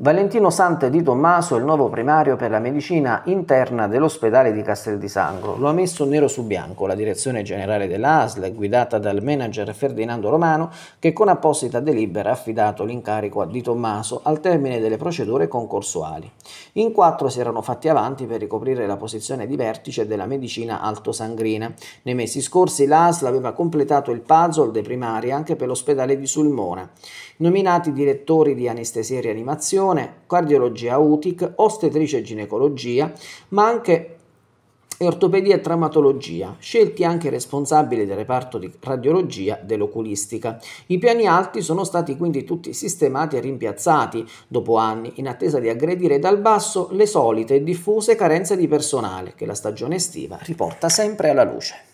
Valentino Sante di Tommaso è il nuovo primario per la medicina interna dell'ospedale di Castel di Sangro. Lo ha messo nero su bianco la direzione generale dell'ASL, guidata dal manager Ferdinando Romano, che con apposita delibera ha affidato l'incarico a Di Tommaso al termine delle procedure concorsuali. In quattro si erano fatti avanti per ricoprire la posizione di vertice della medicina altosangrina. Nei mesi scorsi l'ASL aveva completato il puzzle dei primari anche per l'ospedale di Sulmona. Nominati direttori di anestesia e rianimazione, nutrizione, cardiologia utica, ostetrice e ginecologia, ma anche ortopedia e traumatologia, scelti anche responsabili del reparto di radiologia dell'oculistica. I piani alti sono stati quindi tutti sistemati e rimpiazzati dopo anni, in attesa di aggredire dal basso le solite e diffuse carenze di personale che la stagione estiva riporta sempre alla luce.